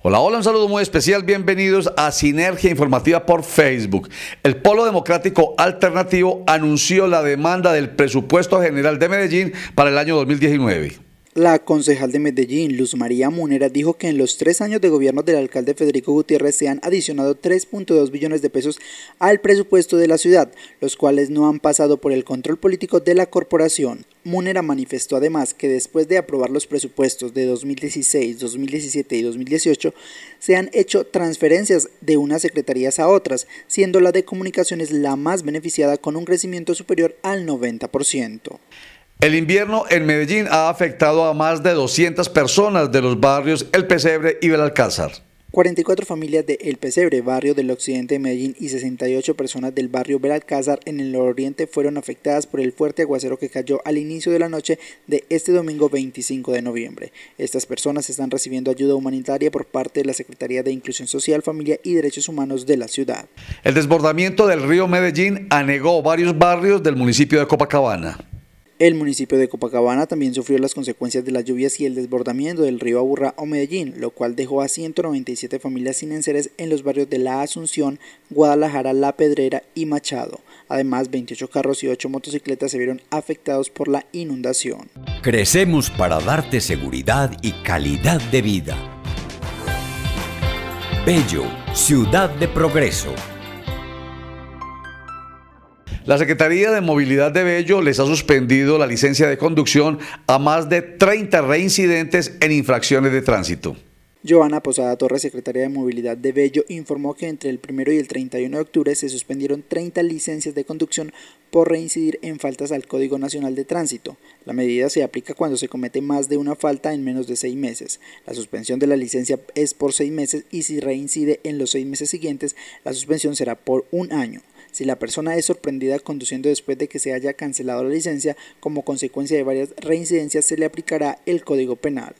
Hola, hola, un saludo muy especial. Bienvenidos a Sinergia Informativa por Facebook. El Polo Democrático Alternativo anunció la demanda del presupuesto general de Medellín para el año 2019. La concejal de Medellín, Luz María Munera, dijo que en los tres años de gobierno del alcalde Federico Gutiérrez se han adicionado 3.2 billones de pesos al presupuesto de la ciudad, los cuales no han pasado por el control político de la corporación. Munera manifestó además que después de aprobar los presupuestos de 2016, 2017 y 2018, se han hecho transferencias de unas secretarías a otras, siendo la de comunicaciones la más beneficiada con un crecimiento superior al 90%. El invierno en Medellín ha afectado a más de 200 personas de los barrios El Pesebre y Belalcázar. 44 familias de El Pesebre, barrio del occidente de Medellín, y 68 personas del barrio Belalcázar en el nororiente fueron afectadas por el fuerte aguacero que cayó al inicio de la noche de este domingo 25 de noviembre. Estas personas están recibiendo ayuda humanitaria por parte de la Secretaría de Inclusión Social, Familia y Derechos Humanos de la ciudad. El desbordamiento del río Medellín anegó varios barrios del municipio de Copacabana. El municipio de Copacabana también sufrió las consecuencias de las lluvias y el desbordamiento del río Aburrá o Medellín, lo cual dejó a 197 familias sin enseres en los barrios de La Asunción, Guadalajara, La Pedrera y Machado. Además, 28 carros y 8 motocicletas se vieron afectados por la inundación. Crecemos para darte seguridad y calidad de vida. Bello, ciudad de progreso. La Secretaría de Movilidad de Bello les ha suspendido la licencia de conducción a más de 30 reincidentes en infracciones de tránsito. Joana Posada Torres, secretaria de Movilidad de Bello, informó que entre el 1 y el 31 de octubre se suspendieron 30 licencias de conducción por reincidir en faltas al Código Nacional de Tránsito. La medida se aplica cuando se comete más de una falta en menos de seis meses. La suspensión de la licencia es por seis meses y si reincide en los seis meses siguientes, la suspensión será por un año. Si la persona es sorprendida conduciendo después de que se haya cancelado la licencia, como consecuencia de varias reincidencias, se le aplicará el Código Penal.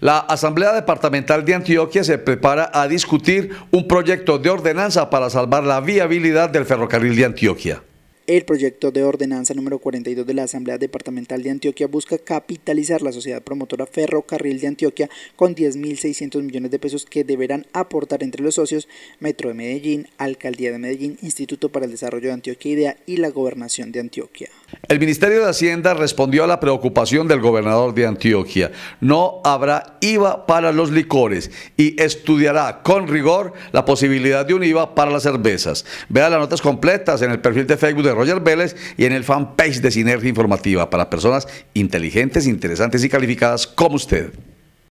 La Asamblea Departamental de Antioquia se prepara a discutir un proyecto de ordenanza para salvar la viabilidad del ferrocarril de Antioquia. El proyecto de ordenanza número 42 de la Asamblea Departamental de Antioquia busca capitalizar la sociedad promotora Ferrocarril de Antioquia con 10.600 millones de pesos que deberán aportar entre los socios Metro de Medellín, Alcaldía de Medellín, Instituto para el Desarrollo de Antioquia Idea y la Gobernación de Antioquia. El Ministerio de Hacienda respondió a la preocupación del gobernador de Antioquia. No habrá IVA para los licores y estudiará con rigor la posibilidad de un IVA para las cervezas. Vea las notas completas en el perfil de Facebook de Roger Vélez y en el fanpage de Sinergia Informativa para personas inteligentes, interesantes y calificadas como usted.